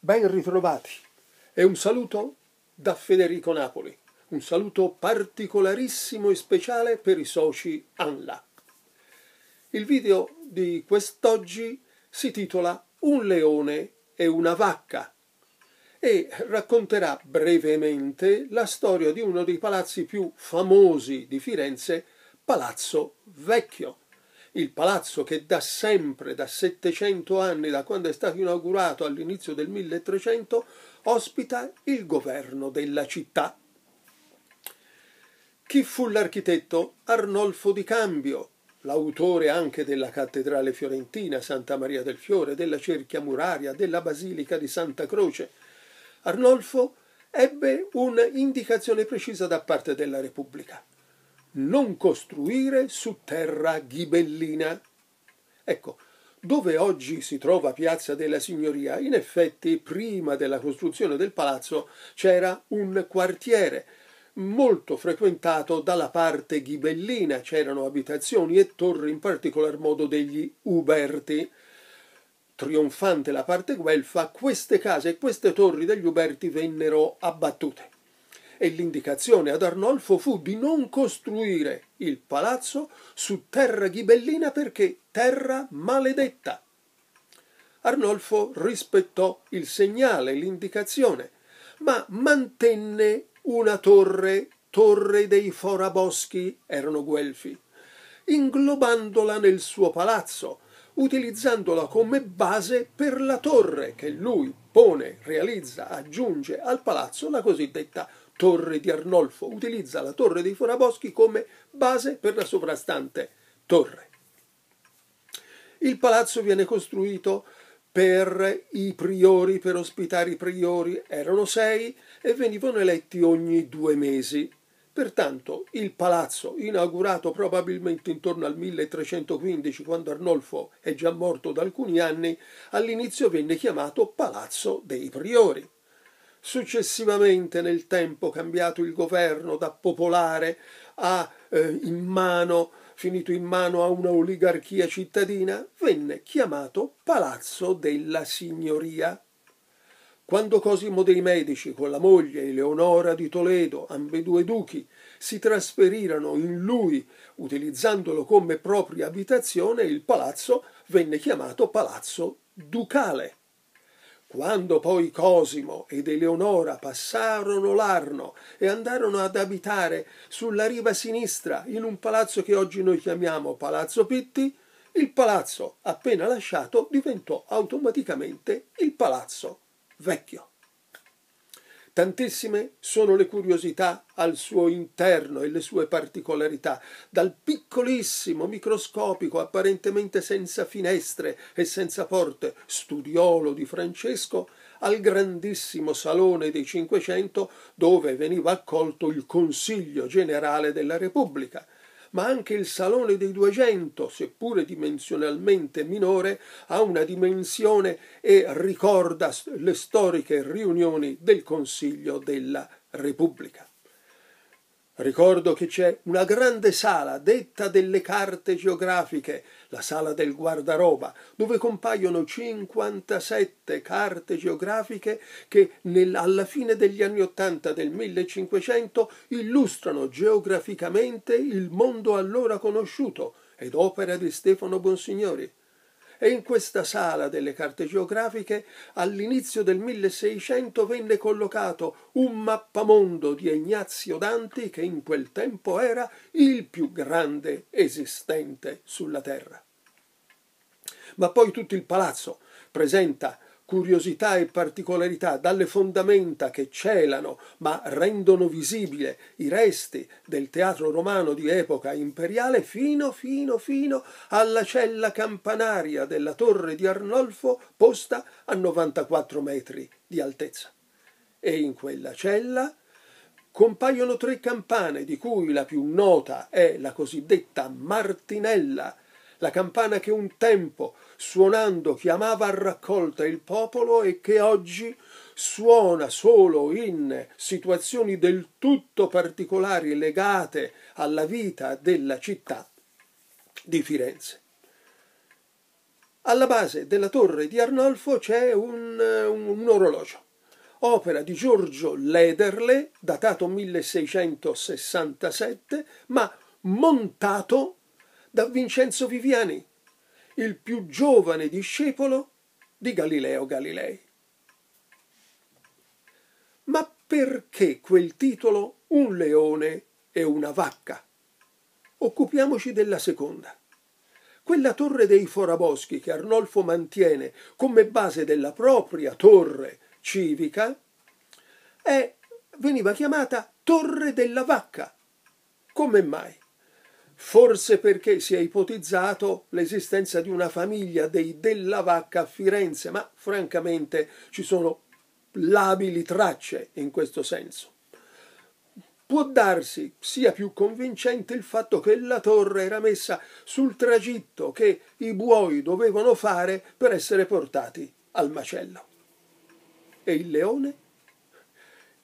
Ben ritrovati e un saluto da Federico Napoli, un saluto particolarissimo e speciale per i soci ANLA. Il video di quest'oggi si titola Un leone e una vacca e racconterà brevemente la storia di uno dei palazzi più famosi di Firenze, Palazzo Vecchio il palazzo che da sempre, da 700 anni, da quando è stato inaugurato all'inizio del 1300, ospita il governo della città. Chi fu l'architetto? Arnolfo di Cambio, l'autore anche della cattedrale fiorentina, Santa Maria del Fiore, della cerchia muraria, della basilica di Santa Croce. Arnolfo ebbe un'indicazione precisa da parte della Repubblica non costruire su terra ghibellina. Ecco, dove oggi si trova Piazza della Signoria, in effetti prima della costruzione del palazzo c'era un quartiere molto frequentato dalla parte ghibellina, c'erano abitazioni e torri, in particolar modo degli Uberti. Trionfante la parte guelfa, queste case e queste torri degli Uberti vennero abbattute e l'indicazione ad Arnolfo fu di non costruire il palazzo su terra ghibellina perché terra maledetta. Arnolfo rispettò il segnale, l'indicazione, ma mantenne una torre, torre dei foraboschi, erano guelfi, inglobandola nel suo palazzo, utilizzandola come base per la torre che lui pone, realizza, aggiunge al palazzo la cosiddetta torre di Arnolfo, utilizza la torre dei Foraboschi come base per la sovrastante torre. Il palazzo viene costruito per i priori, per ospitare i priori, erano sei e venivano eletti ogni due mesi. Pertanto il palazzo, inaugurato probabilmente intorno al 1315, quando Arnolfo è già morto da alcuni anni, all'inizio venne chiamato Palazzo dei Priori. Successivamente nel tempo cambiato il governo da popolare a eh, in mano, finito in mano a una oligarchia cittadina, venne chiamato Palazzo della Signoria. Quando Cosimo dei Medici con la moglie Eleonora di Toledo, ambedue duchi, si trasferirono in lui, utilizzandolo come propria abitazione, il palazzo venne chiamato Palazzo Ducale. Quando poi Cosimo ed Eleonora passarono l'Arno e andarono ad abitare sulla riva sinistra in un palazzo che oggi noi chiamiamo Palazzo Pitti, il palazzo appena lasciato diventò automaticamente il Palazzo Vecchio. Tantissime sono le curiosità al suo interno e le sue particolarità, dal piccolissimo, microscopico, apparentemente senza finestre e senza porte, studiolo di Francesco, al grandissimo salone dei Cinquecento dove veniva accolto il Consiglio generale della Repubblica – ma anche il Salone dei Duecento, seppure dimensionalmente minore, ha una dimensione e ricorda le storiche riunioni del Consiglio della Repubblica. Ricordo che c'è una grande sala detta delle carte geografiche, la sala del guardaroba, dove compaiono 57 carte geografiche che nel, alla fine degli anni Ottanta del 1500 illustrano geograficamente il mondo allora conosciuto ed opera di Stefano Bonsignori e in questa sala delle carte geografiche all'inizio del 1600 venne collocato un mappamondo di Ignazio Danti che in quel tempo era il più grande esistente sulla terra. Ma poi tutto il palazzo presenta curiosità e particolarità, dalle fondamenta che celano ma rendono visibile i resti del teatro romano di epoca imperiale fino fino fino alla cella campanaria della torre di Arnolfo posta a 94 metri di altezza. E in quella cella compaiono tre campane di cui la più nota è la cosiddetta Martinella la campana che un tempo, suonando, chiamava a raccolta il popolo e che oggi suona solo in situazioni del tutto particolari legate alla vita della città di Firenze. Alla base della torre di Arnolfo c'è un, un, un orologio opera di Giorgio Lederle, datato 1667, ma montato da Vincenzo Viviani, il più giovane discepolo di Galileo Galilei. Ma perché quel titolo Un leone e una vacca? Occupiamoci della seconda. Quella torre dei Foraboschi che Arnolfo mantiene come base della propria torre civica è, veniva chiamata Torre della Vacca. Come mai? forse perché si è ipotizzato l'esistenza di una famiglia dei Della Vacca a Firenze, ma francamente ci sono labili tracce in questo senso. Può darsi sia più convincente il fatto che la torre era messa sul tragitto che i buoi dovevano fare per essere portati al macello. E il leone?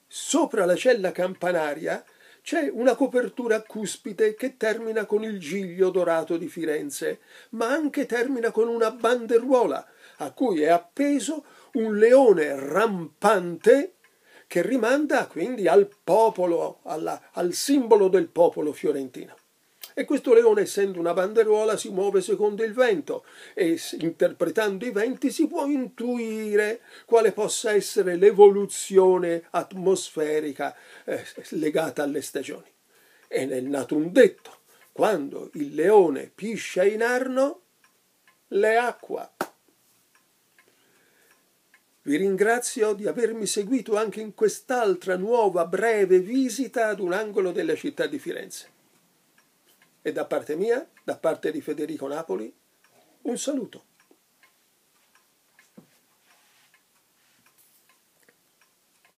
Sopra la cella campanaria c'è una copertura a cuspite che termina con il giglio dorato di Firenze, ma anche termina con una banderuola a cui è appeso un leone rampante che rimanda quindi al popolo, alla, al simbolo del popolo fiorentino. E questo leone, essendo una banderuola, si muove secondo il vento e interpretando i venti si può intuire quale possa essere l'evoluzione atmosferica eh, legata alle stagioni. E nel nato un detto, quando il leone piscia in arno, le acqua. Vi ringrazio di avermi seguito anche in quest'altra nuova breve visita ad un angolo della città di Firenze. E da parte mia, da parte di Federico Napoli, un saluto.